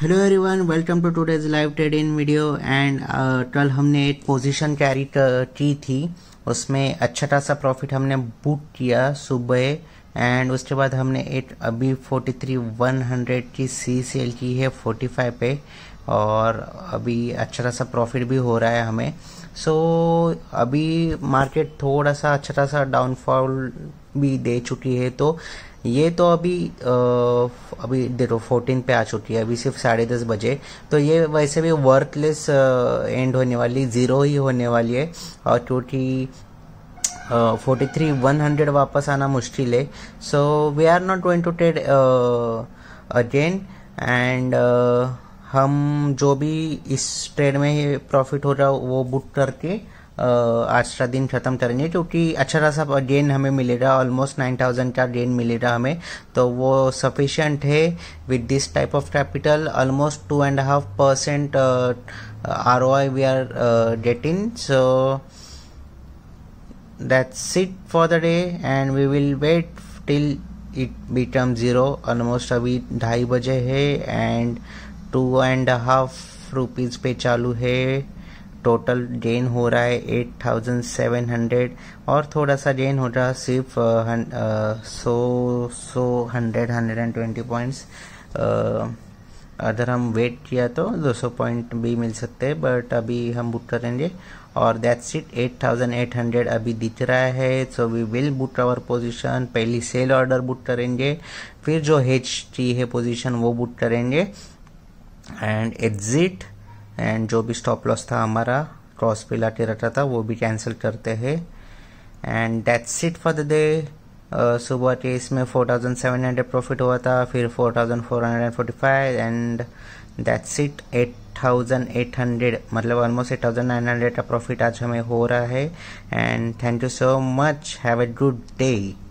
hello everyone welcome to today's live trade in video and कल हमने एक position carry की थी उसमें अच्छा खासा प्रॉफिट हमने बुक किया सुबह एंड उसके बाद हमने एक अभी फोर्टी थ्री वन हंड्रेड की सी सेल की है फोर्टी फाइव पे और अभी अच्छा खासा प्रॉफिट भी हो रहा है हमें सो so, अभी मार्केट थोड़ा सा अच्छा खासा डाउनफॉल भी दे चुकी है तो ये तो अभी आ, अभी देखो फोर्टीन पे आ चुकी है अभी सिर्फ साढ़े दस बजे तो ये वैसे भी वर्थलेस एंड होने वाली ज़ीरो ही होने वाली है और क्योंकि फोर्टी थ्री वन हंड्रेड वापस आना मुश्किल है so we are not going to trade again and हम जो भी इस ट्रेड में प्रॉफिट हो रहा वो बुक करके आज का दिन ख़त्म करेंगे क्योंकि अच्छा खासा गेन हमें मिलेगा ऑलमोस्ट नाइन थाउजेंड का गेन मिलेगा हमें तो वो सफिशियंट है with this type of capital almost two and half percent R O I we are getting so that's it for the day and we will wait till it becomes zero almost अभी ढाई बजे है and two and half rupees पे चालू है total gain हो रहा है एट थाउजेंड सेवन हंड्रेड और थोड़ा सा गेन हो रहा है सिर्फ so so hundred hundred and twenty points अगर हम वेट किया तो 200 पॉइंट भी मिल सकते हैं बट अभी हम बुक करेंगे और दैट्स इट 8800 अभी दिख रहा है so we will book our position पहली सेल ऑर्डर बुक करेंगे फिर जो एच है पोजीशन वो बुक करेंगे एंड एग्जिट एंड जो भी स्टॉप लॉस था हमारा क्रॉस पे लाके रखा था वो भी कैंसिल करते हैं and that's it for the day सुबह के इसमें 4700 प्रॉफिट हुआ था फिर 4445 एंड दैट्स इट 8800 मतलब ऑलमोस्ट 8900 का प्रॉफिट आज हमें हो रहा है and thank you so much have a good day